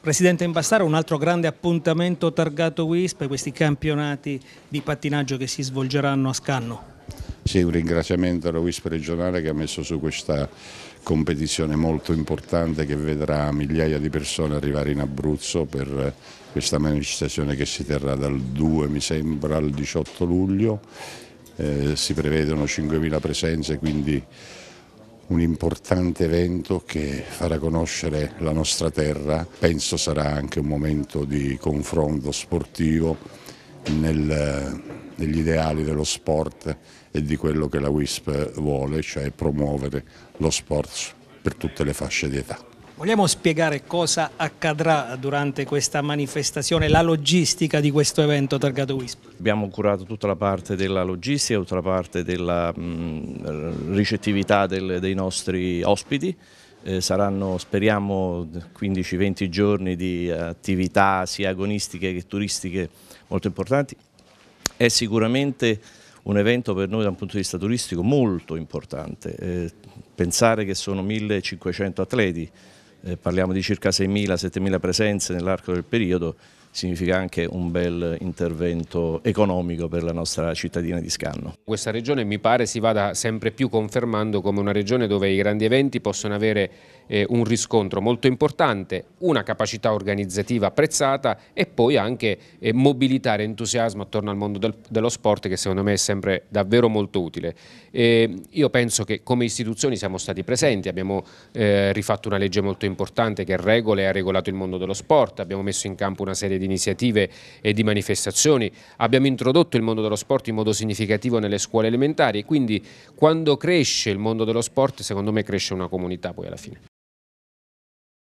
Presidente Impastara, un altro grande appuntamento targato WISP, questi campionati di pattinaggio che si svolgeranno a Scanno. Sì, un ringraziamento alla WISP regionale che ha messo su questa competizione molto importante che vedrà migliaia di persone arrivare in Abruzzo per eh, questa manifestazione che si terrà dal 2 mi sembra al 18 luglio. Eh, si prevedono 5.000 presenze, quindi un importante evento che farà conoscere la nostra terra, penso sarà anche un momento di confronto sportivo nel, negli ideali dello sport e di quello che la WISP vuole, cioè promuovere lo sport per tutte le fasce di età. Vogliamo spiegare cosa accadrà durante questa manifestazione, la logistica di questo evento targato WISP? Abbiamo curato tutta la parte della logistica, tutta la parte della mh, mm, ricettività del, dei nostri ospiti, eh, saranno speriamo 15-20 giorni di attività sia agonistiche che turistiche molto importanti. È sicuramente un evento per noi da un punto di vista turistico molto importante. Eh, pensare che sono 1500 atleti eh, parliamo di circa 6.000-7.000 presenze nell'arco del periodo, significa anche un bel intervento economico per la nostra cittadina di Scanno. Questa regione mi pare si vada sempre più confermando come una regione dove i grandi eventi possono avere eh, un riscontro molto importante, una capacità organizzativa apprezzata e poi anche eh, mobilitare entusiasmo attorno al mondo del, dello sport che secondo me è sempre davvero molto utile. E io penso che come istituzioni siamo stati presenti, abbiamo eh, rifatto una legge molto importante che regola e ha regolato il mondo dello sport, abbiamo messo in campo una serie di iniziative e di manifestazioni. Abbiamo introdotto il mondo dello sport in modo significativo nelle scuole elementari e quindi quando cresce il mondo dello sport secondo me cresce una comunità poi alla fine.